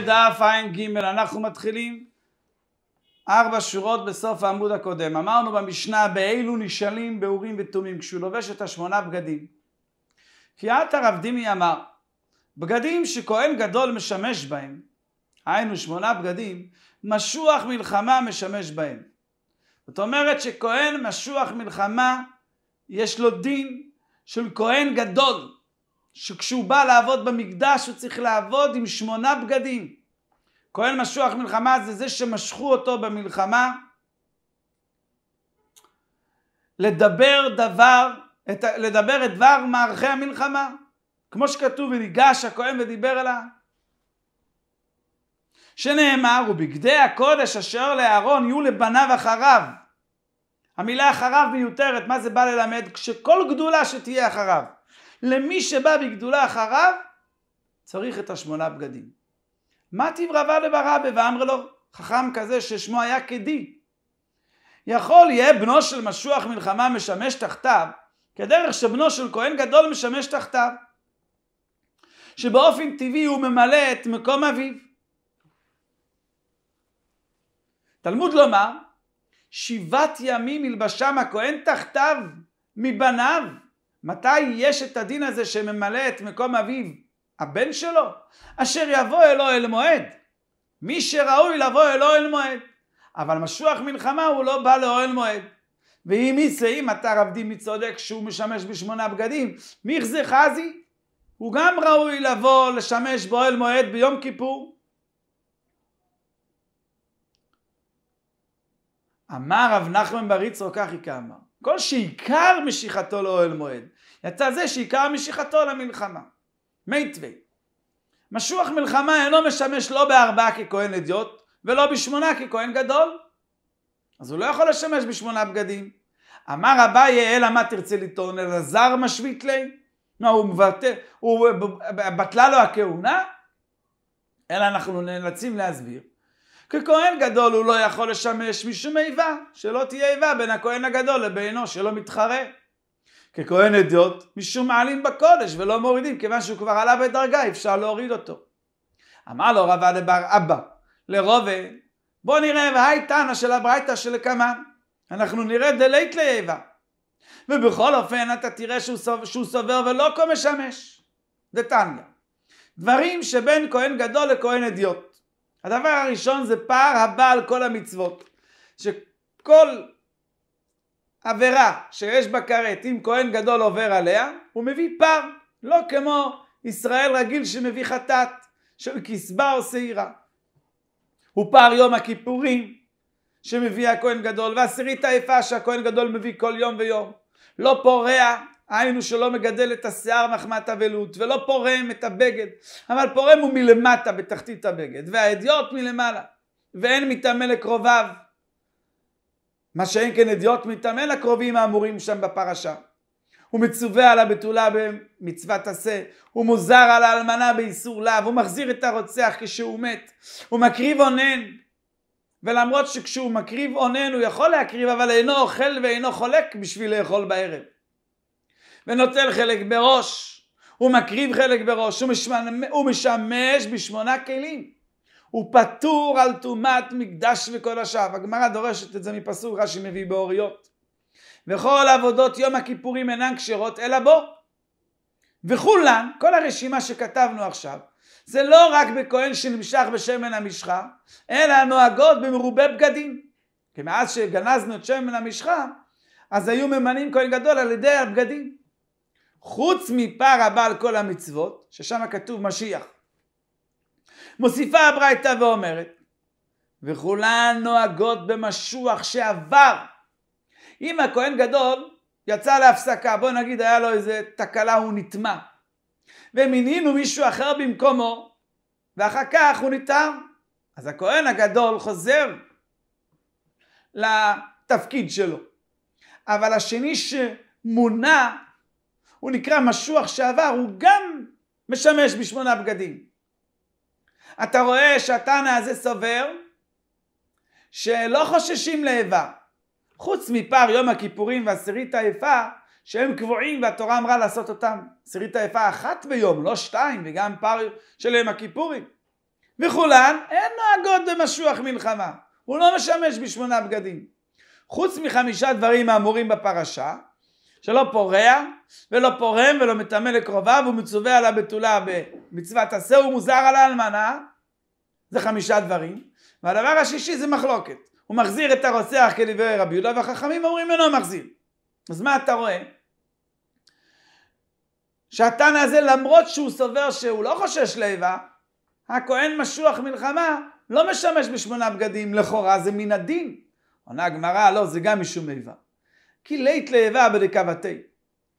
דף ע"ג, אנחנו מתחילים ארבע שורות בסוף העמוד הקודם. אמרנו במשנה, באילו נשאלים באורים ותומים, כשהוא לובש את השמונה בגדים. כי עתה רב דימי אמר, בגדים שכהן גדול משמש בהם, היינו שמונה בגדים, משוח מלחמה משמש בהם. זאת אומרת שכהן משוח מלחמה, יש לו דין של כהן גדול. שכשהוא בא לעבוד במקדש הוא צריך לעבוד עם שמונה בגדים. כהן משוח מלחמה זה זה שמשכו אותו במלחמה לדבר דבר, את, לדבר את דבר מערכי המלחמה. כמו שכתוב, וניגש הכהן ודיבר אליו. שנאמר, ובגדי הקודש אשר לאהרון יהיו לבניו אחריו. המילה אחריו מיותרת, מה זה בא ללמד? כשכל גדולה שתהיה אחריו. למי שבא בגדולה אחריו, צריך את השמונה בגדים. מה טיב רבה לברבה ואמר לו חכם כזה ששמו היה כדי. יכול יהיה בנו של משוח מלחמה משמש תחתיו, כדרך שבנו של כהן גדול משמש תחתיו. שבאופן טבעי הוא ממלא את מקום אביו. תלמוד לומר, שבעת ימים ילבשם הכהן תחתיו מבניו. מתי יש את הדין הזה שממלא את מקום אביו? הבן שלו? אשר יבוא אלו אל מועד. מי שראוי לבוא אלו אל מועד. אבל משוח מלחמה הוא לא בא לאוהל מועד. ואם איסא, אם אתה רב דימי צודק שהוא משמש בשמונה בגדים, זה חזי, הוא גם ראוי לבוא לשמש באוהל מועד ביום כיפור. אמר רב נחמן בר כך היא כאמר, כל שעיקר משיכתו לאוהל מועד, יצא זה שעיקר משיכתו למלחמה. מייטווי. משוח מלחמה אינו משמש לא בארבעה ככהן אדיוט, ולא בשמונה ככהן גדול. אז הוא לא יכול לשמש בשמונה בגדים. אמר אביי, אלא מה תרצה לטעון? אלא זר משווית לי? מה, הוא מבטל, הוא בטלה לו הכהונה? אלא אנחנו נאלצים להסביר. ככהן גדול הוא לא יכול לשמש משום איבה, שלא תהיה איבה בין הכהן הגדול לבינו, שלא מתחרה. ככהן עדות, משום מעלים בקודש ולא מורידים, כיוון שהוא כבר עלה בדרגה, אפשר להוריד אותו. אמר לו רבא דבר אבא לרובה, בוא נראה, והי תנא של הברייתא שלקמן, אנחנו נראה דלית לאיבה. ובכל אופן אתה תראה שהוא, סוב, שהוא סובר ולא כה משמש. דתניא. דברים שבין כהן גדול לכהן אדיוט. הדבר הראשון זה פער הבא על כל המצוות. שכל עבירה שיש בה כרת, אם כהן גדול עובר עליה, הוא מביא פר, לא כמו ישראל רגיל שמביא חטאת, של כסבה או שעירה. הוא פר יום הכיפורים שמביא הכהן גדול, ועשירית היפה שהכהן גדול מביא כל יום ויום. לא פורע, היינו שלא מגדל את השיער מחמת אבלות, ולא פורם את הבגד, אבל פורם הוא מלמטה בתחתית הבגד, והאדיוט מלמעלה, ואין מטמא לקרוביו. מה שאין כן אדיוט מטמא לקרובים האמורים שם בפרשה. הוא מצווה על הבתולה במצוות עשה, הוא מוזר על האלמנה באיסור לאו, הוא מחזיר את הרוצח כשהוא מת, הוא מקריב אונן. ולמרות שכשהוא מקריב אונן הוא יכול להקריב אבל אינו אוכל ואינו חולק בשביל לאכול בערב. ונוטל חלק בראש, הוא מקריב חלק בראש, הוא משמש, הוא משמש בשמונה כלים. הוא פטור על טומאת מקדש וכל השאר. הגמרא דורשת את זה מפסוק רש"י מביא באוריות. וכל עבודות יום הכיפורים אינן כשרות אלא בו. וכולן, כל הרשימה שכתבנו עכשיו, זה לא רק בכהן שנמשך בשמן המשחה, אלא נוהגות במרובה בגדים. כי מאז שגנזנו את שמן המשחה, אז היו ממנים כהן גדול על ידי הבגדים. חוץ מפר הבא על כל המצוות, ששם כתוב משיח. מוסיפה הברייתא ואומרת, וכולן נוהגות במשוח שעבר. אם הכהן גדול יצא להפסקה, בוא נגיד היה לו איזה תקלה, הוא נטמע, ומינינו מישהו אחר במקומו, ואחר כך הוא נטער. אז הכהן הגדול חוזר לתפקיד שלו. אבל השני שמונה, הוא נקרא משוח שעבר, הוא גם משמש בשמונה בגדים. אתה רואה שהתנא הזה סובר שלא חוששים לאיבה. חוץ מפר יום הכיפורים ועשירית האיפה, שהם קבועים והתורה אמרה לעשות אותם עשירית האיפה אחת ביום, לא שתיים, וגם פר של יום הכיפורים. וכולן הן נוהגות במשוח מלחמה, הוא לא משמש בשמונה בגדים. חוץ מחמישה דברים האמורים בפרשה, שלא פורע ולא פורם ולא מטמא לקרוביו ומצווה על הבתולה במצוות עשה הוא מוזר על האלמנה זה חמישה דברים והדבר השישי זה מחלוקת הוא מחזיר את הרוצח כדברי רבי יהודה והחכמים אומרים אינו מחזיר אז מה אתה רואה? שהתנא הזה למרות שהוא סובר שהוא לא חושש לאיבה הכהן משוח מלחמה לא משמש בשמונה בגדים לכאורה זה מן הדין עונה הגמרא לא זה גם משום איבה כי לית לאבה בדקבתי.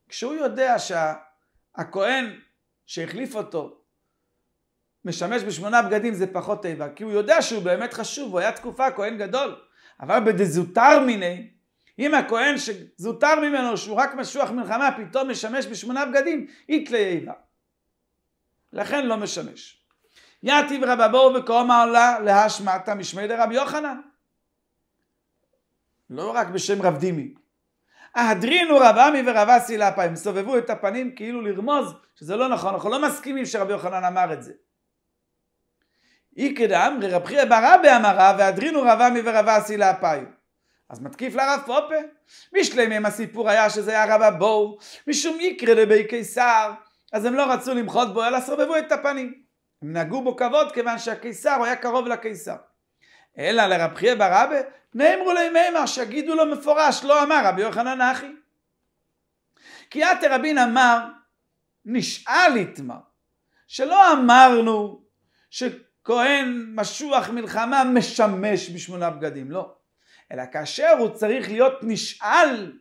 כשהוא יודע שהכהן שהחליף אותו משמש בשמונה בגדים זה פחות איבה, כי הוא יודע שהוא באמת חשוב, הוא היה תקופה כהן גדול. אבל בדזוטר מיני, אם הכהן שזוטר ממנו שהוא רק משוח מלחמה פתאום משמש בשמונה בגדים, אית לאיבה. לכן לא משמש. יתיב רבא בור וקומה עולה להשמטה משמי דרבי יוחנן. לא רק בשם רב דימי, אהדרינו רב עמי ורב אסי לאפה, הם סובבו את הפנים כאילו לרמוז שזה לא נכון, אנחנו לא מסכימים שרבי יוחנן אמר את זה. איקד אמרי רב חייא בר אבי אמרה והדרינו רב עמי ורב אסי לאפה. אז מתקיף לרב פופה, משלמים הסיפור היה שזה היה רב הבואו, משום איקרא לבי קיסר, אז הם לא רצו למחות בו אלא סובבו את הפנים. הם נגעו בו כבוד כיוון שהקיסר היה קרוב לקיסר. אלא לרב חייא בר אבא, נאמרו לי מימר, שיגידו לו מפורש, לא אמר רבי יוחנן אחי. כי יתר רבין אמר, נשאל יתמר, שלא אמרנו שכהן משוח מלחמה משמש בשמונה בגדים, לא. אלא כאשר הוא צריך להיות נשאל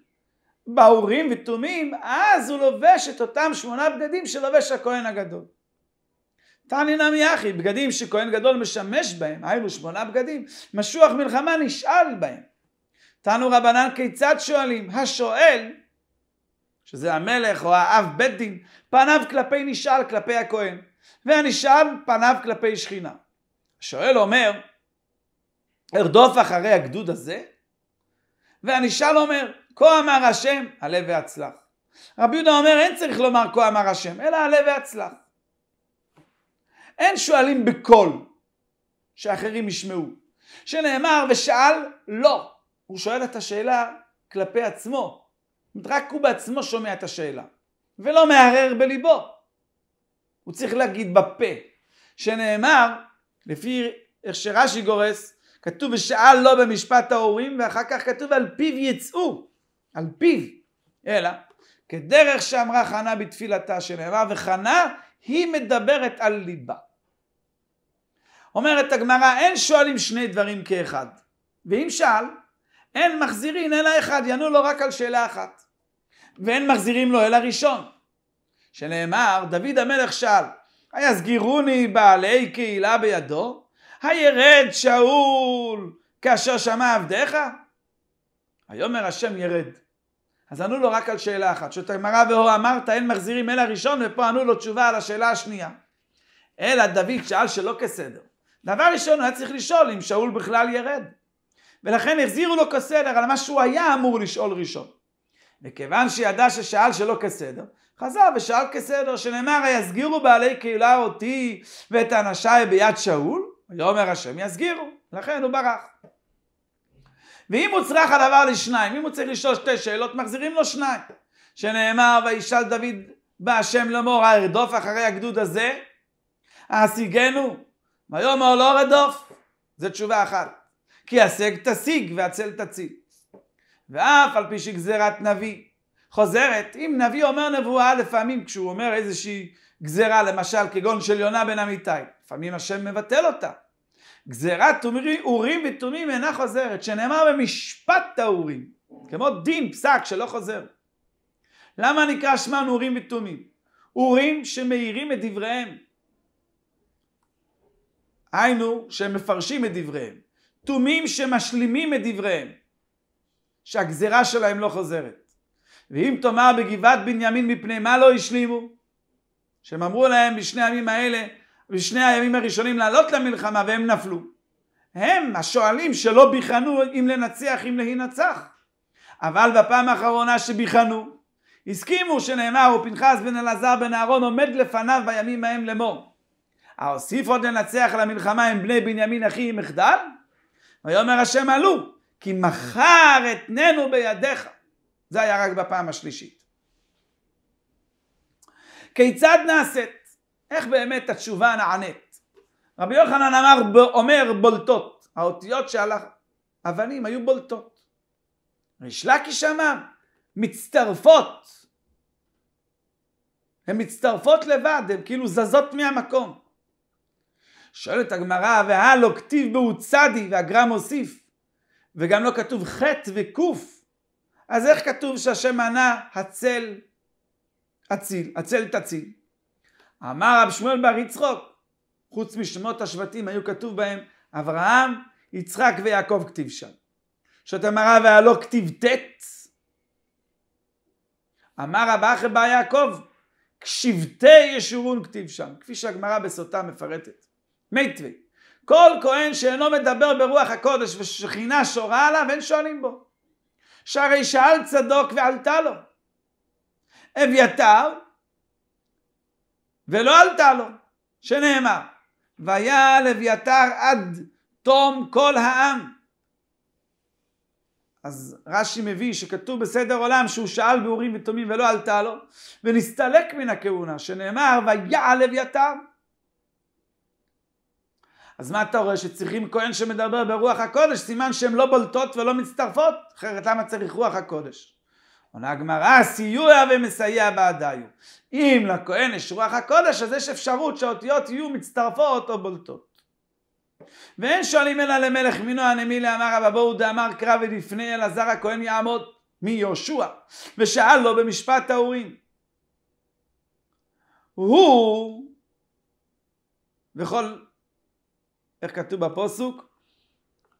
באורים ותומים, אז הוא לובש את אותם שמונה בגדים שלובש הכהן הגדול. תעני נמי אחי, בגדים שכהן גדול משמש בהם, היינו שמונה בגדים, משוח מלחמה נשאל בהם. תענו רבנן כיצד שואלים? השואל, שזה המלך או האב בית דין, פניו כלפי נשאל כלפי הכהן, והנשאל פניו כלפי שכינה. השואל אומר, ארדוף אחרי הגדוד הזה? והנשאל אומר, כה אמר השם, עלה והצלח. רבי יהודה אומר, אין צריך לומר כה אמר השם, אלא עלה והצלח. אין שואלים בקול, שאחרים ישמעו. שנאמר ושאל לא, הוא שואל את השאלה כלפי עצמו. רק הוא בעצמו שומע את השאלה, ולא מערער בליבו. הוא צריך להגיד בפה, שנאמר, לפי איך שרש"י גורס, כתוב ושאל לא במשפט ההורים, ואחר כך כתוב על פיו יצאו, על פיו. אלא, כדרך שאמרה חנה בתפילתה, שנאמר וחנה היא מדברת על ליבה. אומרת הגמרא, אין שואלים שני דברים כאחד. ואם שאל, אין מחזירין אלא אחד, יענו לו רק על שאלה אחת. ואין מחזירים לו אלא ראשון. שנאמר, דוד המלך שאל, היסגירוני בעלי קהילה בידו? הירד שאול כאשר שמע עבדיך? היאמר השם ירד. אז ענו לו רק על שאלה אחת, שאת הגמרא והוא אמרת אין מחזירים אלא ראשון, ופה ענו לו תשובה על השאלה השנייה. אלא דוד שאל שלא כסדר. דבר ראשון, הוא היה צריך לשאול אם שאול בכלל ירד. ולכן החזירו לו כסדר על מה שהוא היה אמור לשאול ראשון. וכיוון שידע ששאל שלא כסדר, חזר ושאל כסדר, שנאמר, יסגירו בעלי קהילה אותי ואת אנשיי ביד שאול, ויאמר השם יסגירו, לכן הוא ברח. ואם הוא צריך הדבר לשניים, אם הוא צריך לשאול שתי שאלות, מחזירים לו שניים. שנאמר, וישאל דוד בהשם לאמור, ארדוף אחרי הגדוד הזה, אשיגנו, ויאמר לא רדוף. זו תשובה אחת. כי השג תשיג והצל תציל. ואף על פי שגזירת נביא חוזרת, אם נביא אומר נבואה לפעמים כשהוא אומר איזושהי גזירה, למשל כגון של יונה בן אמיתי, לפעמים השם מבטל אותה. גזירת אורים ותומים אינה חוזרת, שנאמר במשפט האורים, כמו דין, פסק, שלא חוזר. למה נקרא שמן אורים ותומים? אורים שמאירים את דבריהם. היינו, שהם מפרשים את דבריהם. תומים שמשלימים את דבריהם. שהגזירה שלהם לא חוזרת. ואם תאמר בגבעת בנימין מפני מה לא השלימו? שהם אמרו להם בשני הימים האלה בשני הימים הראשונים לעלות למלחמה והם נפלו. הם השואלים שלא ביחנו אם לנצח אם להינצח. אבל בפעם האחרונה שביחנו, הסכימו שנאמר ופנחס בן אלעזר בן אהרון עומד לפניו בימים ההם לאמור. האוסיף עוד לנצח על המלחמה עם בני בנימין אחי עם מחדל? ויאמר השם עלו כי מחר אתננו בידיך. זה היה רק בפעם השלישית. כיצד נעשית איך באמת התשובה נענית? רבי יוחנן אמר, ב- אומר בולטות, האותיות שעל האבנים היו בולטות. ריש לקיש אמר, מצטרפות. הן מצטרפות לבד, הן כאילו זזות מהמקום. שואלת הגמרא, והלא כתיב בהו צדי, והגר"א מוסיף, וגם לא כתוב חטא וקוף, אז איך כתוב שהשם ענה הצל, הציל, הצל תציל? אמר רב שמואל בר יצחוק, חוץ משמות השבטים היו כתוב בהם אברהם, יצחק ויעקב כתיב שם. שאת אמרה והלא כתיב ט', אמר רב אחי בר יעקב, כשבטי ישורון כתיב שם, כפי שהגמרא בסוטה מפרטת. מיתווה, כל כהן שאינו מדבר ברוח הקודש ושכינה שורה עליו, אין שואלים בו. שהרי שאל צדוק ועלתה לו. אביתר ולא עלתה לו, שנאמר, והיה לוויתר עד תום כל העם. אז רש"י מביא שכתוב בסדר עולם שהוא שאל באורים ותומים ולא עלתה לו, ונסתלק מן הכהונה, שנאמר, ויעל לוויתר. אז מה אתה רואה? שצריכים כהן שמדבר ברוח הקודש, סימן שהן לא בולטות ולא מצטרפות, אחרת למה צריך רוח הקודש? עונה הגמרא, סיוע ומסייע בעדיו. אם לכהן יש רוח הקודש, אז יש אפשרות שהאותיות יהיו מצטרפות או בולטות. ואין שואלים אלא למלך מינו הנמילה אמר רבא בואו דאמר קרא ולפני אלעזר הכהן יעמוד מיהושע ושאל לו במשפט האורים. הוא וכל איך כתוב בפוסוק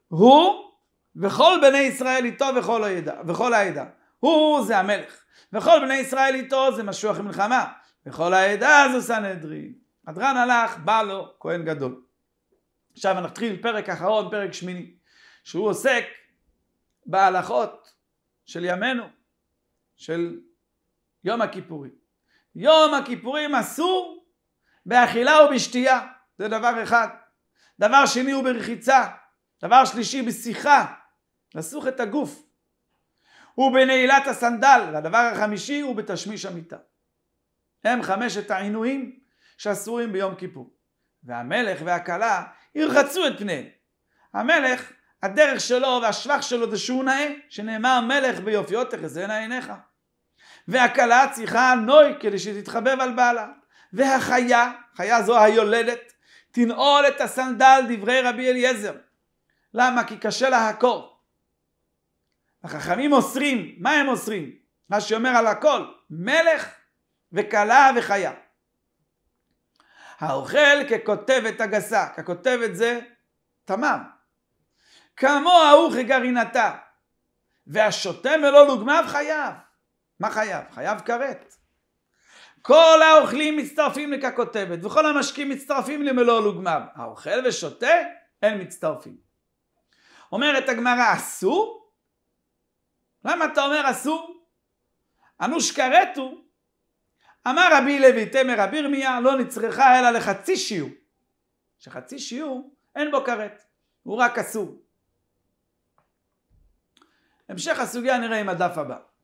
הוא וכל בני ישראל איתו וכל העדה, וכל העדה. הוא זה המלך. וכל בני ישראל איתו זה משוח מלחמה. וכל העדה זו סנהדרין. הדרן הלך, בא לו כהן גדול. עכשיו אנחנו נתחיל פרק אחרון, פרק שמיני, שהוא עוסק בהלכות של ימינו, של יום הכיפורים. יום הכיפורים אסור באכילה ובשתייה, זה דבר אחד. דבר שני הוא ברחיצה, דבר שלישי בשיחה, לסוך את הגוף. ובנעילת הסנדל, והדבר החמישי הוא בתשמיש המיטה. הם חמשת העינויים שאסורים ביום כיפור. והמלך והכלה ירחצו את פניהם. המלך, הדרך שלו והשבח שלו זה שהוא נאה, שנאמר מלך ביופיו תחזינה עיניך. והכלה צריכה נוי כדי שתתחבב על בעלה. והחיה, חיה זו היולדת, תנעול את הסנדל דברי רבי אליעזר. למה? כי קשה לה הקור. החכמים אוסרים, מה הם אוסרים? מה שאומר על הכל, מלך וכלה וחיה. האוכל ככותבת הגסה, ככותבת זה תמם. כמוה הוא כגרעינתה, והשותה מלוא לוגמיו חייב. מה חייב? חייב כרת. כל האוכלים מצטרפים לככותבת, וכל המשקים מצטרפים למלוא לוגמיו. האוכל ושותה, אין מצטרפים. אומרת הגמרא, אסור? למה אתה אומר אסור? אנוש כרתו, אמר רבי לוי תמר רבי ירמיה, לא נצרכה אלא לחצי שיעור. שחצי שיעור אין בו כרת, הוא רק אסור. המשך הסוגיה נראה עם הדף הבא.